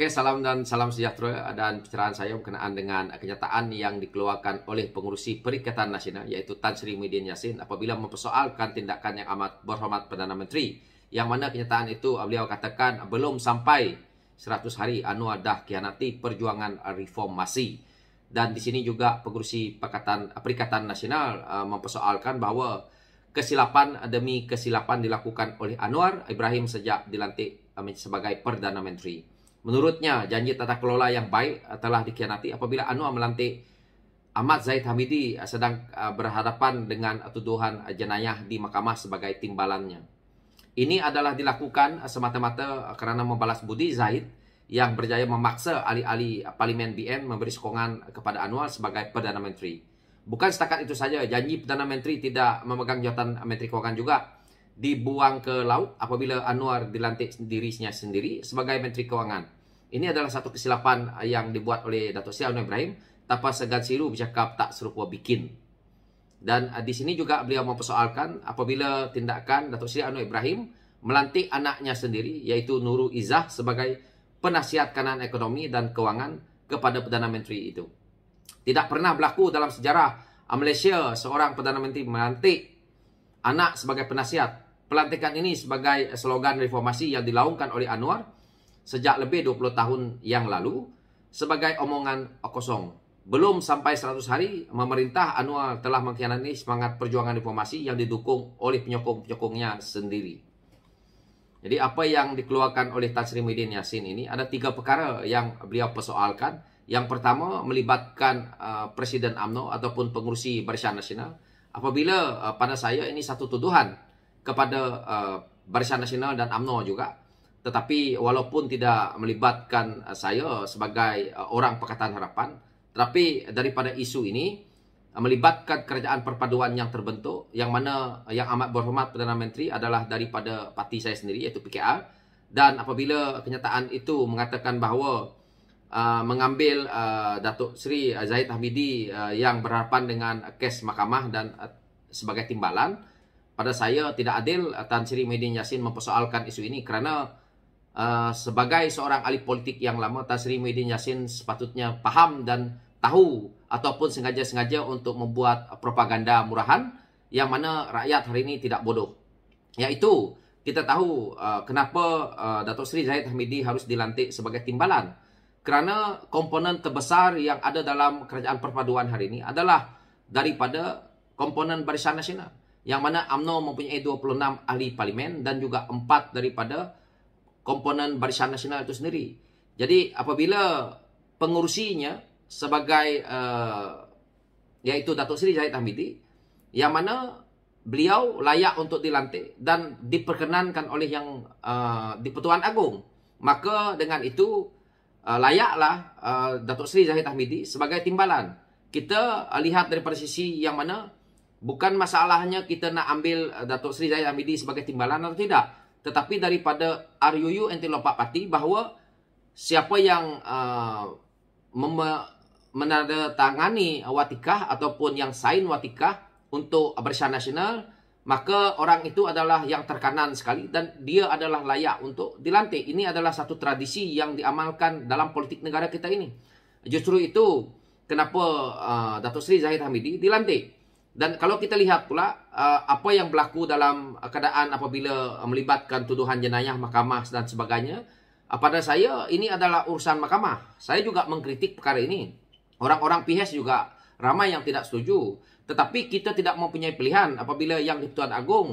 Oke, salam dan salam sejahtera dan pencerahan saya berkenaan dengan kenyataan yang dikeluarkan oleh pengurusi Perikatan Nasional iaitu Tan Sri Muhyiddin Yassin apabila mempersoalkan tindakan yang amat berhormat Perdana Menteri yang mana kenyataan itu beliau katakan belum sampai 100 hari Anwar dah kianati perjuangan reformasi. Dan di sini juga pengurusi Perikatan, Perikatan Nasional uh, mempersoalkan bahawa kesilapan demi kesilapan dilakukan oleh Anwar Ibrahim sejak dilantik uh, sebagai Perdana Menteri. Menurutnya, janji tata kelola yang baik eh, telah dikhianati apabila Anwar melantik Ahmad Zaid Hamidi eh, sedang eh, berhadapan dengan tuduhan jenayah di mahkamah sebagai timbalannya. Ini adalah dilakukan semata-mata kerana membalas budi Zaid yang berjaya memaksa ahli-ahli Parlimen BN memberi sokongan kepada Anwar sebagai Perdana Menteri. Bukan setakat itu saja, janji Perdana Menteri tidak memegang jawatan Menteri Kewangan juga dibuang ke laut apabila Anwar dilantik dirinya sendiri sebagai Menteri Kewangan. Ini adalah satu kesilapan yang dibuat oleh Datuk Sia Anwar Ibrahim tanpa segan silu bercakap tak serupa bikin. Dan eh, di sini juga beliau mempersoalkan apabila tindakan Datuk Sri Anwar Ibrahim melantik anaknya sendiri iaitu Nurul Izzah sebagai penasihat kanan ekonomi dan kewangan kepada Perdana Menteri itu. Tidak pernah berlaku dalam sejarah Malaysia seorang Perdana Menteri melantik anak sebagai penasihat pelantikan ini sebagai slogan reformasi yang dilaungkan oleh Anwar sejak lebih 20 tahun yang lalu sebagai omongan kosong. Belum sampai 100 hari, memerintah Anwar telah mengkhianati semangat perjuangan reformasi yang didukung oleh penyokong-penyokongnya sendiri. Jadi apa yang dikeluarkan oleh Tan Sri Muhyiddin Yassin ini, ada tiga perkara yang beliau persoalkan. Yang pertama, melibatkan uh, Presiden AMNO ataupun pengurusi Barisan Nasional. Apabila uh, pada saya ini satu tuduhan kepada uh, Barisan Nasional dan AMNO juga. Tetapi walaupun tidak melibatkan uh, saya sebagai uh, orang Pakatan Harapan, tetapi daripada isu ini uh, melibatkan kerajaan perpaduan yang terbentuk yang mana uh, yang amat berhormat Perdana Menteri adalah daripada parti saya sendiri iaitu PKR dan apabila kenyataan itu mengatakan bahawa Uh, mengambil uh, Datuk Seri uh, Zaid Hamidi uh, yang berhadapan dengan kes mahkamah dan uh, sebagai timbalan uh, pada saya tidak adil eh, Tan Sri Medin Yassin mempersoalkan isu ini kerana uh, sebagai seorang ahli politik yang lama Tan Sri Medin Yassin sepatutnya faham dan tahu ataupun sengaja-sengaja untuk membuat propaganda murahan yang mana rakyat hari ini tidak bodoh. Yaitu kita tahu uh, kenapa uh, Datuk Seri Zahid Hamidi harus dilantik sebagai timbalan kerana komponen terbesar yang ada dalam kerajaan perpaduan hari ini adalah daripada komponen Barisan Nasional yang mana AMNO mempunyai 26 ahli parlimen dan juga empat daripada komponen Barisan Nasional itu sendiri. Jadi apabila pengurusinya sebagai uh, iaitu Datuk Seri Zahid Hamidi yang mana beliau layak untuk dilantik dan diperkenankan oleh yang uh, eh, di-Pertuan Agung, maka dengan itu uh, layaklah uh, Datuk Seri Zahid Hamidi sebagai timbalan. Kita uh, lihat daripada sisi yang mana Bukan masalahnya kita nak ambil eh, Datuk Seri Zahid Hamidi sebagai timbalan atau tidak. Tetapi daripada RUU anti lompat parti bahawa siapa yang uh, menandatangani watikah ataupun yang sign watikah untuk Bersyarah Nasional, maka orang itu adalah yang terkanan sekali dan dia adalah layak untuk dilantik. Ini adalah satu tradisi yang diamalkan dalam politik negara kita ini. Justru itu kenapa uh, Datuk Seri Zahid Hamidi dilantik. Dan kalau kita lihat pula uh, apa yang berlaku dalam keadaan apabila melibatkan tuduhan jenayah mahkamah dan sebagainya, uh, pada saya ini adalah urusan mahkamah. Saya juga mengkritik perkara ini. Orang-orang PHS juga ramai yang tidak setuju. Tetapi kita tidak mempunyai pilihan apabila Yang Dipertuan Agong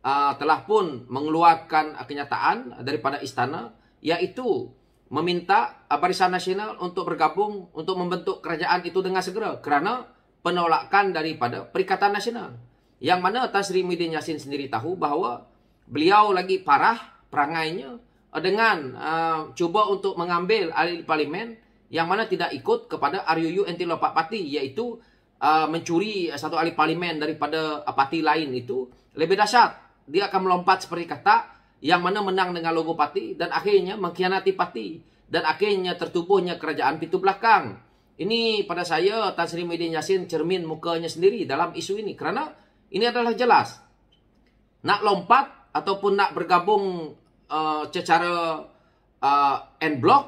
uh, telah pun mengeluarkan kenyataan daripada istana iaitu meminta uh, Barisan Nasional untuk bergabung untuk membentuk kerajaan itu dengan segera. Kerana penolakan daripada Perikatan Nasional. Yang mana atas Tasrimuddin Yassin sendiri tahu bahawa beliau lagi parah perangainya dengan uh, cuba untuk mengambil ahli parlimen yang mana tidak ikut kepada RUU anti lompat parti iaitu uh, mencuri satu ahli parlimen daripada uh, parti lain itu lebih dahsyat dia akan melompat seperti kata yang mana menang dengan logo parti dan akhirnya mengkhianati parti dan akhirnya tertubuhnya kerajaan pintu belakang ini pada saya Tan Sri Medin Yassin cermin mukanya sendiri dalam isu ini. Kerana ini adalah jelas. Nak lompat ataupun nak bergabung uh, secara uh, eh, end block.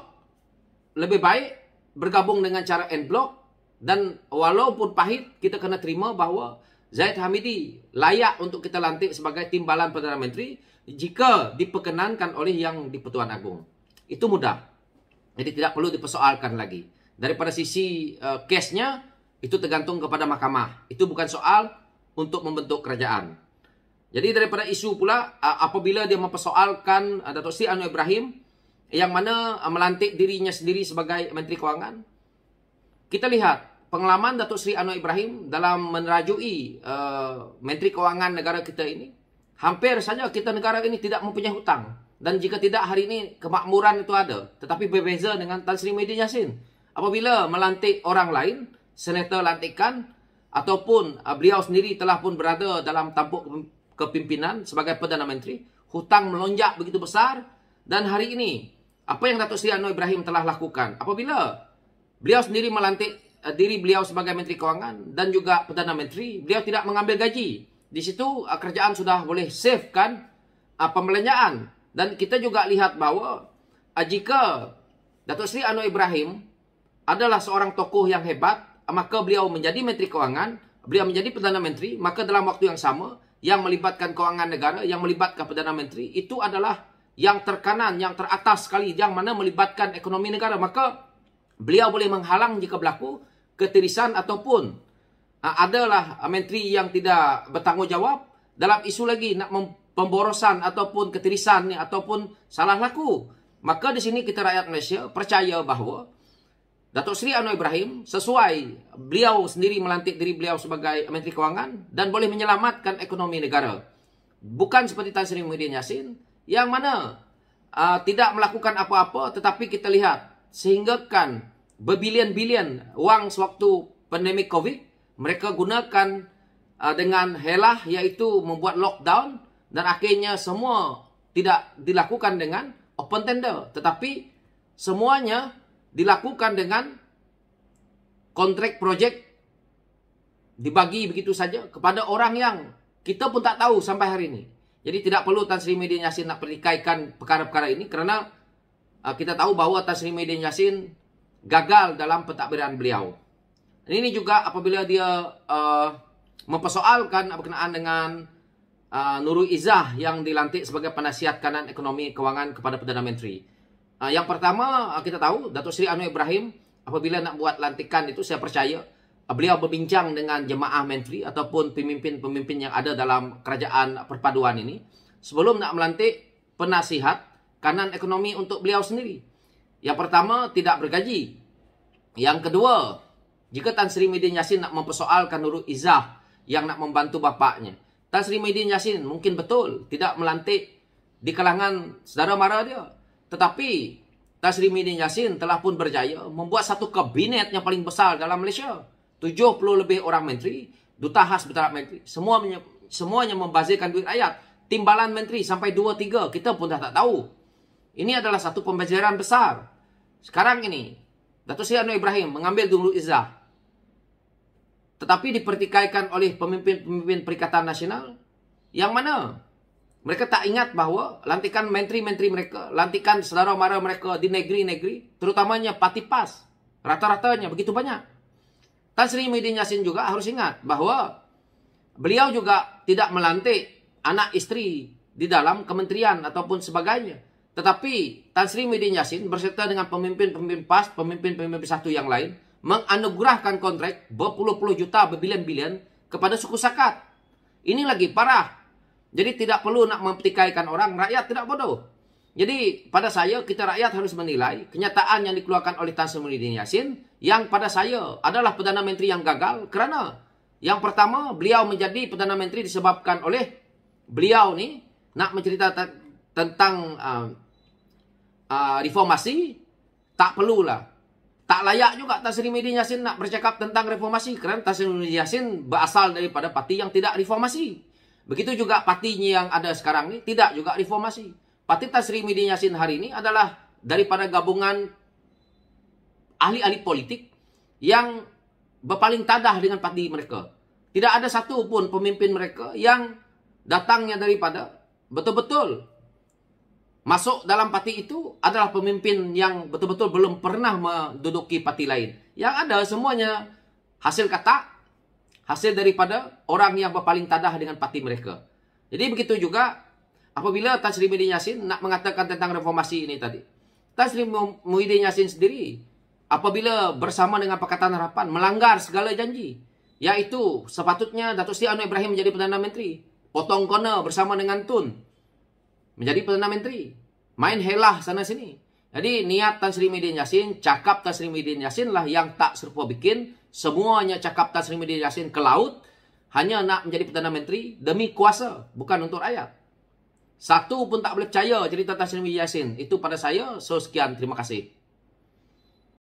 Lebih baik bergabung dengan cara end block. Dan walaupun pahit kita kena terima bahawa Zaid Hamidi layak untuk kita lantik sebagai timbalan Perdana Menteri. Jika diperkenankan oleh yang di Pertuan Agong. Itu mudah. Jadi tidak perlu dipersoalkan lagi daripada sisi uh, eh, case itu tergantung kepada mahkamah. Itu bukan soal untuk membentuk kerajaan. Jadi daripada isu pula eh, apabila dia mempersoalkan eh, Datuk Sri Anwar Ibrahim yang mana melantik dirinya sendiri sebagai Menteri Kewangan. Kita lihat pengalaman Datuk Sri Anwar Ibrahim dalam menerajui uh, Menteri Kewangan negara kita ini. Hampir saja kita negara ini tidak mempunyai hutang. Dan jika tidak hari ini kemakmuran itu ada. Tetapi berbeza dengan Tan Sri Medin Yassin apabila melantik orang lain, senator lantikan ataupun uh, beliau sendiri telah pun berada dalam tampuk kepimpinan sebagai Perdana Menteri, hutang melonjak begitu besar dan hari ini apa yang Datuk Seri Anwar Ibrahim telah lakukan apabila beliau sendiri melantik uh, diri beliau sebagai Menteri Kewangan dan juga Perdana Menteri, beliau tidak mengambil gaji. Di situ uh, kerjaan sudah boleh save kan pembelanjaan. Dan kita juga lihat bahawa jika Datuk Seri Anwar Ibrahim adalah seorang tokoh yang hebat, maka beliau menjadi Menteri Keuangan, beliau menjadi Perdana Menteri, maka dalam waktu yang sama, yang melibatkan keuangan negara, yang melibatkan Perdana Menteri, itu adalah yang terkanan, yang teratas sekali, yang mana melibatkan ekonomi negara. Maka beliau boleh menghalang jika berlaku ketirisan ataupun ha, adalah Menteri yang tidak bertanggungjawab dalam isu lagi nak pemborosan ataupun ketirisan ataupun salah laku. Maka di sini kita rakyat Malaysia percaya bahawa Datuk Seri Anwar Ibrahim sesuai beliau sendiri melantik diri beliau sebagai Menteri Kewangan dan boleh menyelamatkan ekonomi negara. Bukan seperti Tan Sri Muhyiddin Yassin yang mana uh, tidak melakukan apa-apa tetapi kita lihat sehinggakan berbilion-bilion wang sewaktu pandemik COVID mereka gunakan uh, dengan helah iaitu membuat lockdown dan akhirnya semua tidak dilakukan dengan open tender tetapi semuanya dilakukan dengan kontrak proyek dibagi begitu saja kepada orang yang kita pun tak tahu sampai hari ini. Jadi tidak perlu Tan Sri Medin Yassin nak perikaikan perkara-perkara ini kerana uh, kita tahu bahawa Tan Sri Medin Yassin gagal dalam pentadbiran beliau. Dan ini juga apabila dia uh, mempersoalkan berkenaan dengan uh, Nurul Izzah yang dilantik sebagai penasihat kanan ekonomi kewangan kepada Perdana Menteri. Uh, yang pertama uh, kita tahu Datuk Seri Anwar Ibrahim apabila nak buat lantikan itu saya percaya uh, beliau berbincang dengan jemaah menteri ataupun pemimpin-pemimpin yang ada dalam kerajaan perpaduan ini sebelum nak melantik penasihat kanan ekonomi untuk beliau sendiri. Yang pertama tidak bergaji. Yang kedua, jika Tan Sri Medin Yassin nak mempersoalkan Nurul Izzah yang nak membantu bapaknya, Tan Sri Medin Yassin mungkin betul tidak melantik di kalangan saudara mara dia. Tetapi Tasri Midin Yassin telah pun berjaya membuat satu kabinet yang paling besar dalam Malaysia. 70 lebih orang menteri, duta khas bertaraf menteri. Semua semuanya membazirkan duit rakyat. Timbalan menteri sampai 2-3 kita pun dah tak tahu. Ini adalah satu pembajaran besar. Sekarang ini, Datuk Seri Anwar Ibrahim mengambil dulu izah. Tetapi dipertikaikan oleh pemimpin-pemimpin Perikatan Nasional yang mana mereka tak ingat bahawa lantikan menteri-menteri mereka, lantikan saudara mara mereka di negeri-negeri, terutamanya parti PAS, rata-ratanya begitu banyak. Tan Sri Muhyiddin Yassin juga harus ingat bahawa beliau juga tidak melantik anak istri di dalam kementerian ataupun sebagainya. Tetapi Tan Sri Muhyiddin Yassin berserta dengan pemimpin-pemimpin PAS, pemimpin-pemimpin satu yang lain, menganugerahkan kontrak berpuluh-puluh juta berbilion-bilion kepada suku Sakat. Ini lagi parah. Jadi tidak perlu nak mempertikaikan orang, rakyat tidak bodoh. Jadi pada saya, kita rakyat harus menilai kenyataan yang dikeluarkan oleh Tan Sri Yassin yang pada saya adalah Perdana Menteri yang gagal kerana yang pertama, beliau menjadi Perdana Menteri disebabkan oleh beliau ni nak mencerita tentang uh, uh, reformasi, tak perlulah. Tak layak juga Tan Sri Muhyiddin Yassin nak bercakap tentang reformasi kerana Tan Sri Muhyiddin Yassin berasal daripada parti yang tidak reformasi. Begitu juga parti yang ada sekarang ini tidak juga reformasi. Parti Tasri Midin Yassin hari ini adalah daripada gabungan ahli-ahli politik yang berpaling tadah dengan parti mereka. Tidak ada satu pun pemimpin mereka yang datangnya daripada betul-betul masuk dalam parti itu adalah pemimpin yang betul-betul belum pernah menduduki parti lain. Yang ada semuanya hasil katak hasil daripada orang yang berpaling tadah dengan parti mereka. Jadi begitu juga apabila Tan Sri Muhyiddin Yassin nak mengatakan tentang reformasi ini tadi. Tan Sri Muhyiddin Yassin sendiri apabila bersama dengan Pakatan Harapan melanggar segala janji. Iaitu sepatutnya Datuk Seri Anwar Ibrahim menjadi Perdana Menteri. Potong kona bersama dengan Tun. Menjadi Perdana Menteri. Main helah sana sini. Jadi niat Tan Sri Muhyiddin Yassin, cakap Tan Sri Muhyiddin Yassin lah yang tak serupa bikin semuanya cakap Tan Sri Yassin ke laut hanya nak menjadi Perdana Menteri demi kuasa, bukan untuk rakyat. Satu pun tak boleh percaya cerita Tan Sri Yassin. Itu pada saya. So, sekian. Terima kasih.